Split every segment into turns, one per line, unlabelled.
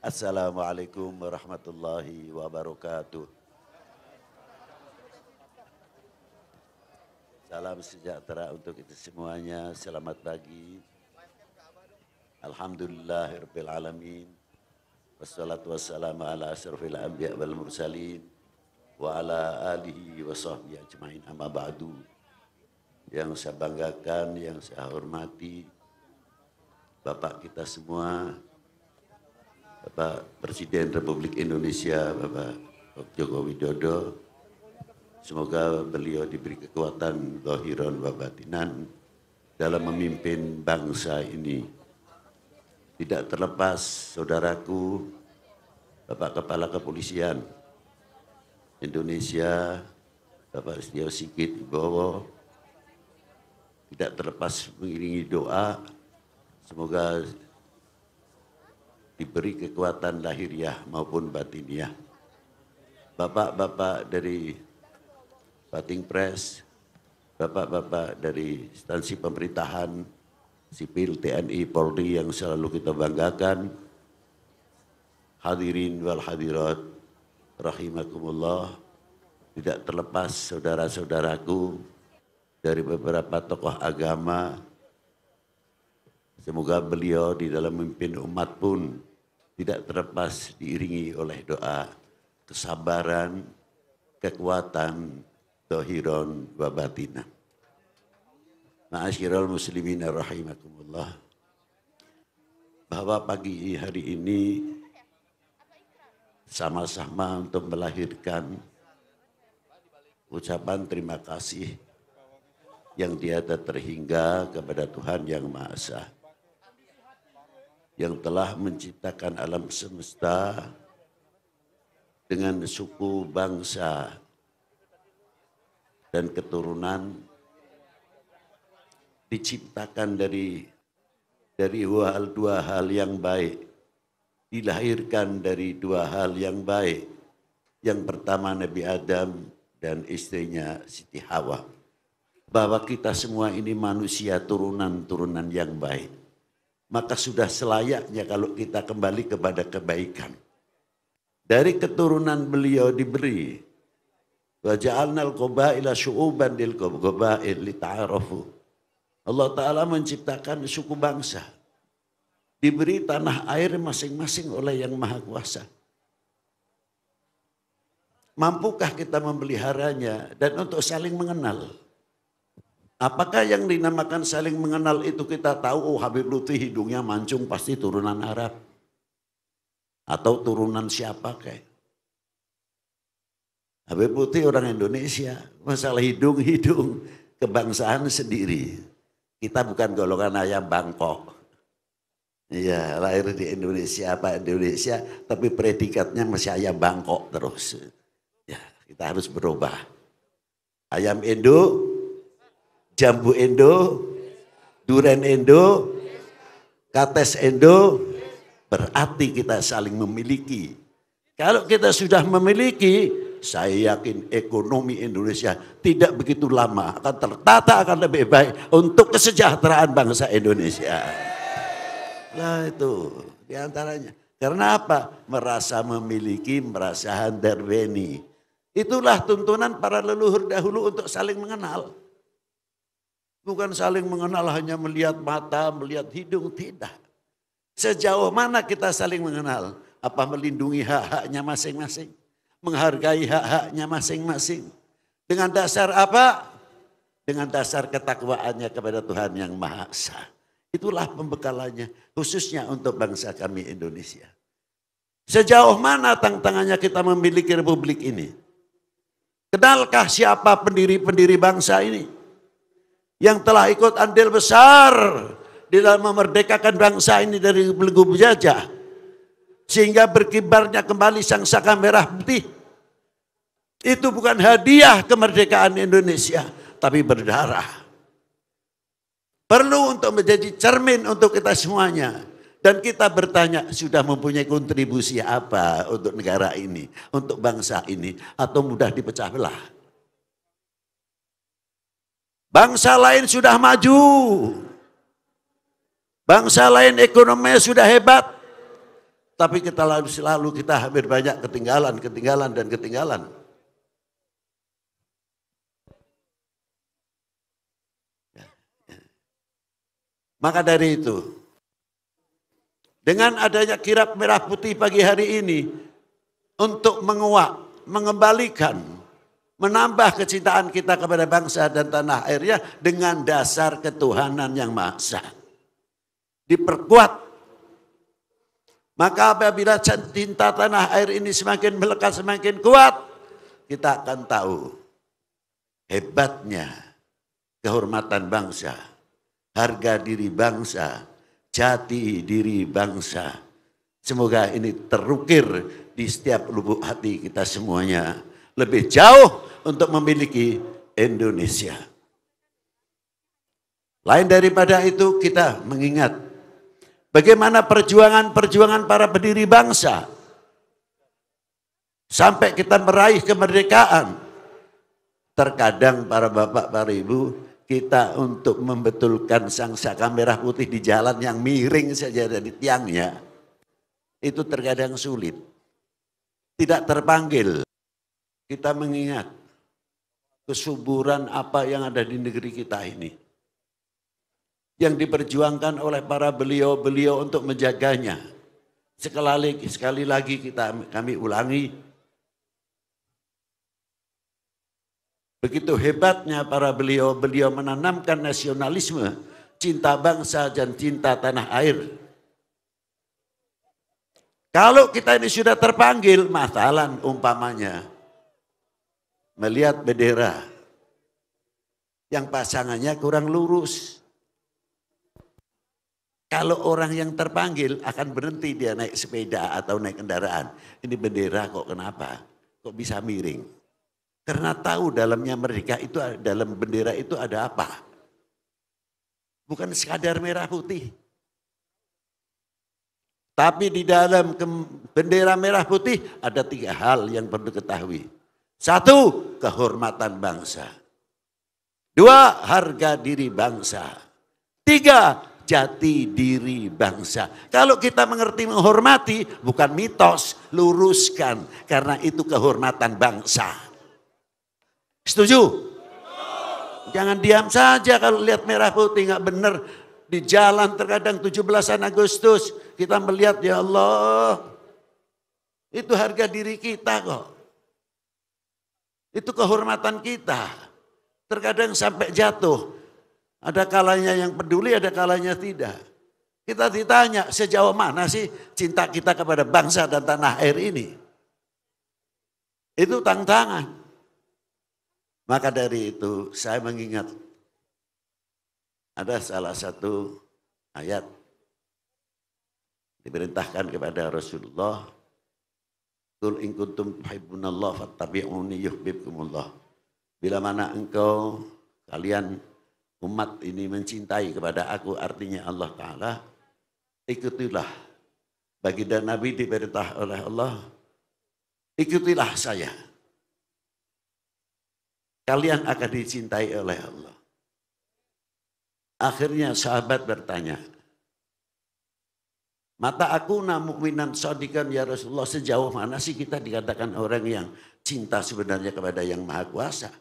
Assalamualaikum warahmatullahi wabarakatuh. Salam sejahtera untuk kita semuanya. Selamat pagi. Alhamdulillahirabbil alamin. Wassalatu wassalamu ala asrofil anbiya wal mursalin wa ala alihi wa sahbihi ajmain amma ba'du. Yang saya banggakan, yang saya hormati Bapak kita semua, Bapak Presiden Republik Indonesia Bapak Joko Widodo. Semoga beliau diberi kekuatan dohiron wabatinan dalam memimpin bangsa ini. Tidak terlepas saudaraku, Bapak Kepala Kepolisian Indonesia, Bapak Setia Sigit Ibowo, tidak terlepas mengiringi doa, semoga diberi kekuatan lahiriah maupun batiniah. Bapak-bapak dari Bating Press, bapak-bapak dari instansi pemerintahan, sipil, TNI, Polri yang selalu kita banggakan, hadirin wal hadirat, rahimakumullah, tidak terlepas saudara-saudaraku dari beberapa tokoh agama, Semoga beliau di dalam memimpin umat pun tidak terlepas diiringi oleh doa, kesabaran, kekuatan, tohiron, wabatina. Ma'asyiral muslimina rahimakumullah. Bahwa pagi hari ini sama-sama untuk melahirkan ucapan terima kasih yang tiada terhingga kepada Tuhan Yang Maha Esa yang telah menciptakan alam semesta dengan suku bangsa dan keturunan diciptakan dari dari hal dua hal yang baik dilahirkan dari dua hal yang baik yang pertama Nabi Adam dan istrinya Siti Hawa bahwa kita semua ini manusia turunan-turunan yang baik maka sudah selayaknya kalau kita kembali kepada kebaikan. Dari keturunan beliau diberi Allah taala menciptakan suku bangsa. Diberi tanah air masing-masing oleh Yang Maha Kuasa. Mampukah kita memeliharanya dan untuk saling mengenal? Apakah yang dinamakan saling mengenal itu kita tahu oh Habib Lutfi hidungnya mancung pasti turunan Arab. Atau turunan siapa kayak. Habib Lutfi orang Indonesia. Masalah hidung-hidung kebangsaan sendiri. Kita bukan golongan ayam Bangkok. Iya lahir di Indonesia apa Indonesia tapi predikatnya masih ayam Bangkok terus. Ya kita harus berubah. Ayam Indo jambu Endo, duren Endo, kates Endo, berarti kita saling memiliki. Kalau kita sudah memiliki, saya yakin ekonomi Indonesia tidak begitu lama akan tertata akan lebih baik untuk kesejahteraan bangsa Indonesia. Nah itu diantaranya. Karena apa? Merasa memiliki, merasa handarweni. Itulah tuntunan para leluhur dahulu untuk saling mengenal. Bukan saling mengenal hanya melihat mata, melihat hidung, tidak. Sejauh mana kita saling mengenal? Apa melindungi hak-haknya masing-masing? Menghargai hak-haknya masing-masing? Dengan dasar apa? Dengan dasar ketakwaannya kepada Tuhan yang Maha Esa. Itulah pembekalannya khususnya untuk bangsa kami Indonesia. Sejauh mana tantangannya kita memiliki republik ini? Kenalkah siapa pendiri-pendiri bangsa ini? yang telah ikut andil besar di dalam memerdekakan bangsa ini dari belenggu penjajah sehingga berkibarnya kembali sang saka merah putih itu bukan hadiah kemerdekaan Indonesia tapi berdarah perlu untuk menjadi cermin untuk kita semuanya dan kita bertanya sudah mempunyai kontribusi apa untuk negara ini untuk bangsa ini atau mudah dipecah belah Bangsa lain sudah maju. Bangsa lain ekonominya sudah hebat. Tapi kita selalu kita hampir banyak ketinggalan, ketinggalan, dan ketinggalan. Ya, ya. Maka dari itu, dengan adanya kirap merah putih pagi hari ini, untuk menguak, mengembalikan menambah kecintaan kita kepada bangsa dan tanah airnya dengan dasar ketuhanan yang maha esa. Diperkuat. Maka apabila cinta tanah air ini semakin melekat, semakin kuat, kita akan tahu hebatnya kehormatan bangsa, harga diri bangsa, jati diri bangsa. Semoga ini terukir di setiap lubuk hati kita semuanya lebih jauh untuk memiliki Indonesia. Lain daripada itu kita mengingat bagaimana perjuangan-perjuangan para pendiri bangsa sampai kita meraih kemerdekaan. Terkadang para bapak, para ibu, kita untuk membetulkan sang saka merah putih di jalan yang miring saja dari tiangnya, itu terkadang sulit. Tidak terpanggil. Kita mengingat kesuburan apa yang ada di negeri kita ini. Yang diperjuangkan oleh para beliau-beliau untuk menjaganya. Sekali, sekali lagi kita kami ulangi. Begitu hebatnya para beliau-beliau menanamkan nasionalisme, cinta bangsa dan cinta tanah air. Kalau kita ini sudah terpanggil, masalah umpamanya melihat bendera yang pasangannya kurang lurus. Kalau orang yang terpanggil akan berhenti dia naik sepeda atau naik kendaraan. Ini bendera kok kenapa? Kok bisa miring? Karena tahu dalamnya mereka itu dalam bendera itu ada apa? Bukan sekadar merah putih. Tapi di dalam bendera merah putih ada tiga hal yang perlu ketahui satu, kehormatan bangsa. Dua, harga diri bangsa. Tiga, jati diri bangsa. Kalau kita mengerti menghormati, bukan mitos, luruskan. Karena itu kehormatan bangsa. Setuju? Jangan diam saja kalau lihat merah putih, nggak benar. Di jalan terkadang 17 Agustus, kita melihat, ya Allah, itu harga diri kita kok. Itu kehormatan kita. Terkadang sampai jatuh. Ada kalanya yang peduli, ada kalanya tidak. Kita ditanya sejauh mana sih cinta kita kepada bangsa dan tanah air ini. Itu tantangan. Maka dari itu saya mengingat ada salah satu ayat diperintahkan kepada Rasulullah Kul in kuntum tuhibbunallah fattabi'uni yuhibbukumullah. Bila mana engkau kalian umat ini mencintai kepada aku artinya Allah taala ikutilah dan Nabi diperintah oleh Allah ikutilah saya kalian akan dicintai oleh Allah akhirnya sahabat bertanya Mata aku minan sodikan ya Rasulullah sejauh mana sih kita dikatakan orang yang cinta sebenarnya kepada yang maha kuasa.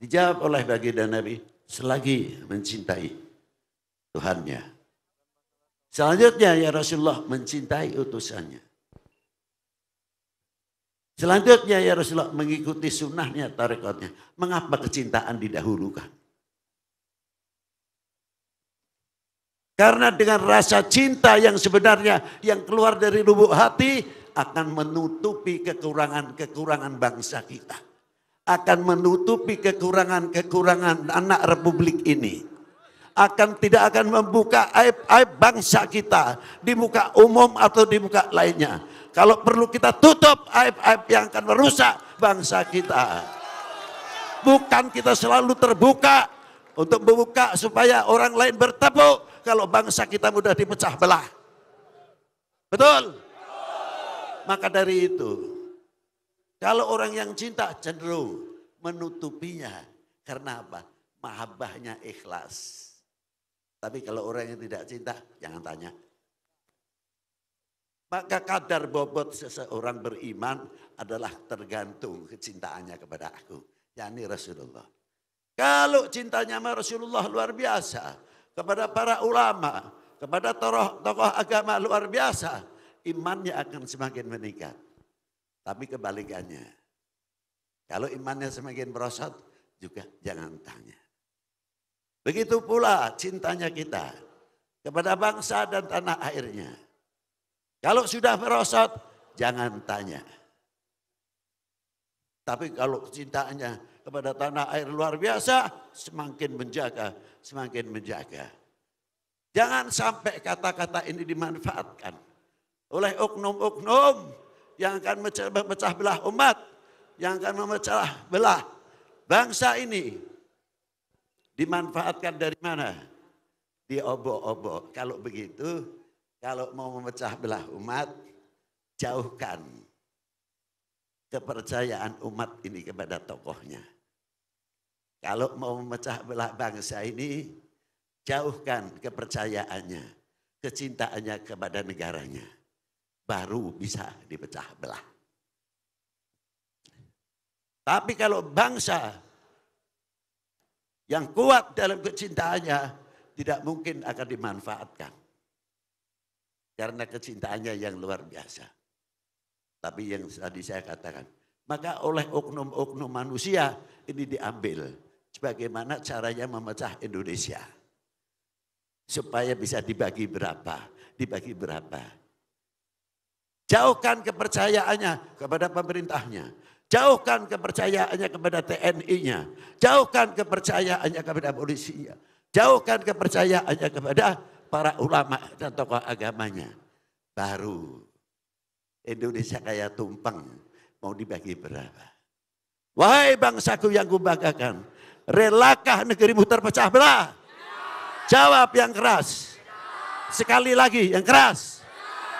Dijawab oleh baginda Nabi selagi mencintai Tuhannya. Selanjutnya ya Rasulullah mencintai utusannya. Selanjutnya ya Rasulullah mengikuti sunnahnya, tarekatnya. Mengapa kecintaan didahulukan? Karena dengan rasa cinta yang sebenarnya yang keluar dari lubuk hati akan menutupi kekurangan-kekurangan bangsa kita. Akan menutupi kekurangan-kekurangan anak republik ini. Akan tidak akan membuka aib-aib bangsa kita di muka umum atau di muka lainnya. Kalau perlu kita tutup aib-aib yang akan merusak bangsa kita. Bukan kita selalu terbuka untuk membuka supaya orang lain bertepuk kalau bangsa kita mudah dipecah belah. Betul? Maka dari itu, kalau orang yang cinta cenderung menutupinya. Karena apa? Mahabbahnya ikhlas. Tapi kalau orang yang tidak cinta, jangan tanya. Maka kadar bobot seseorang beriman adalah tergantung kecintaannya kepada aku. yakni Rasulullah. Kalau cintanya sama Rasulullah luar biasa, kepada para ulama, kepada tokoh-tokoh agama luar biasa, imannya akan semakin meningkat. Tapi kebalikannya, kalau imannya semakin merosot, juga jangan tanya. Begitu pula cintanya kita kepada bangsa dan tanah airnya. Kalau sudah merosot, jangan tanya. Tapi kalau cintanya kepada tanah air luar biasa, semakin menjaga, semakin menjaga. Jangan sampai kata-kata ini dimanfaatkan oleh oknum-oknum yang akan memecah belah umat, yang akan memecah belah bangsa ini. Dimanfaatkan dari mana? Diobok-obok. Kalau begitu, kalau mau memecah belah umat, jauhkan kepercayaan umat ini kepada tokohnya. Kalau mau memecah belah bangsa ini, jauhkan kepercayaannya, kecintaannya kepada negaranya. Baru bisa dipecah belah. Tapi kalau bangsa yang kuat dalam kecintaannya tidak mungkin akan dimanfaatkan. Karena kecintaannya yang luar biasa. Tapi yang tadi saya katakan, maka oleh oknum-oknum manusia ini diambil bagaimana caranya memecah Indonesia. Supaya bisa dibagi berapa, dibagi berapa. Jauhkan kepercayaannya kepada pemerintahnya. Jauhkan kepercayaannya kepada TNI-nya. Jauhkan kepercayaannya kepada polisinya. Jauhkan kepercayaannya kepada para ulama dan tokoh agamanya. Baru Indonesia kaya tumpeng mau dibagi berapa. Wahai bangsaku yang kubagakan, Relakah negerimu terpecah belah? Jawab yang keras. Sekali lagi yang keras.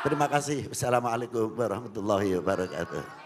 Terima kasih. Wassalamualaikum warahmatullahi wabarakatuh.